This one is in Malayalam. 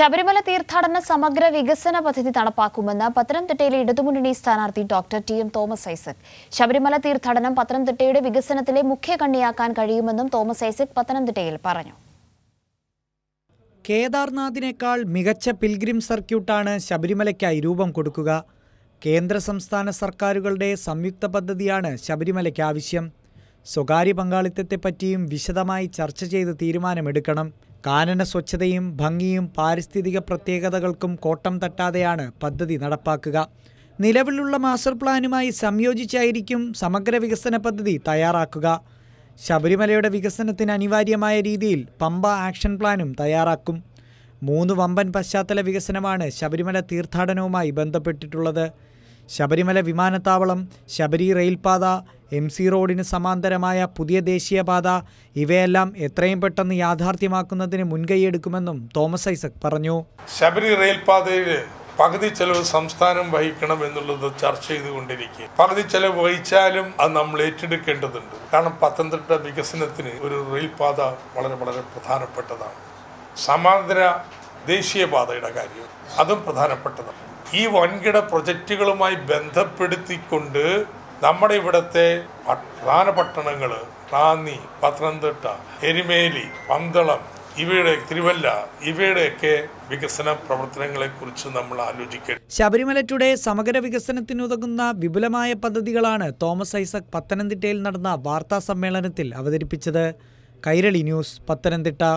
ശബരിമല തീർത്ഥാടന സമഗ്ര വികസന പദ്ധതി നടപ്പാക്കുമെന്ന് പത്തനംതിട്ടയിലെ ഇടതുമുന്നണി സ്ഥാനാർത്ഥി doctor T M Thomas Isaac Sabarimala തീർത്ഥാടനം പത്തനംതിട്ടയുടെ വികസനത്തിലെ മുഖ്യ കണ്ണിയാക്കാൻ കഴിയുമെന്നും തോമസ് ഐസക് പത്തനംതിട്ടയിൽ പറഞ്ഞു കേദാർനാഥിനേക്കാൾ മികച്ച പിൽഗ്രിം സർക്യൂട്ടാണ് ശബരിമലയ്ക്കായി രൂപം കൊടുക്കുക കേന്ദ്ര സംസ്ഥാന സർക്കാരുകളുടെ സംയുക്ത പദ്ധതിയാണ് ശബരിമലയ്ക്ക് ആവശ്യം സ്വകാര്യ പങ്കാളിത്തത്തെപ്പറ്റിയും വിശദമായി ചർച്ച ചെയ്ത് തീരുമാനമെടുക്കണം കാനന സ്വച്ഛതയും ഭംഗിയും പാരിസ്ഥിതിക പ്രത്യേകതകൾക്കും കോട്ടം തട്ടാതെയാണ് പദ്ധതി നടപ്പാക്കുക നിലവിലുള്ള മാസ്റ്റർ പ്ലാനുമായി സംയോജിച്ചായിരിക്കും സമഗ്ര വികസന പദ്ധതി തയ്യാറാക്കുക ശബരിമലയുടെ വികസനത്തിന് അനിവാര്യമായ രീതിയിൽ പമ്പ ആക്ഷൻ പ്ലാനും തയ്യാറാക്കും മൂന്ന് വമ്പൻ പശ്ചാത്തല വികസനമാണ് ശബരിമല തീർത്ഥാടനവുമായി ബന്ധപ്പെട്ടിട്ടുള്ളത് ശബരിമല വിമാനത്താവളം ശബരി റെയിൽപാത എം സി റോഡിന് സമാന്തരമായ പുതിയ ദേശീയപാത ഇവയെല്ലാം എത്രയും പെട്ടെന്ന് യാഥാർത്ഥ്യമാക്കുന്നതിന് മുൻകൈയെടുക്കുമെന്നും തോമസ് ഐസക് പറഞ്ഞു ശബരി റെയിൽപാതയിൽ പകുതി ചെലവ് സംസ്ഥാനം വഹിക്കണം എന്നുള്ളത് ചർച്ച ചെയ്തുകൊണ്ടിരിക്കുക പകുതി ചെലവ് വഹിച്ചാലും അത് നമ്മൾ ഏറ്റെടുക്കേണ്ടതുണ്ട് കാരണം പത്തനംതിട്ട വികസനത്തിന് ഒരു റെയിൽപാത വളരെ വളരെ പ്രധാനപ്പെട്ടതാണ് സമാന്തര ദേശീയപാതയുടെ കാര്യം അതും പ്രധാനപ്പെട്ടതാണ് ഈ വൻകിട പ്രൊജക്റ്റുകളുമായി ബന്ധപ്പെടുത്തിക്കൊണ്ട് നമ്മുടെ ഇവിടുത്തെ പ്രധാന പട്ടണങ്ങൾ റാന്നി പത്തനംതിട്ട എരുമേലി പന്തളം ഇവയുടെ തിരുവല്ല ഇവയുടെയൊക്കെ വികസന പ്രവർത്തനങ്ങളെ കുറിച്ച് നമ്മൾ ആലോചിക്കണം ശബരിമല ടുഡേ സമഗ്ര വികസനത്തിനുതകുന്ന വിപുലമായ പദ്ധതികളാണ് തോമസ് ഐസക് പത്തനംതിട്ടയിൽ നടന്ന വാർത്താ സമ്മേളനത്തിൽ അവതരിപ്പിച്ചത് കൈരളി ന്യൂസ് പത്തനംതിട്ട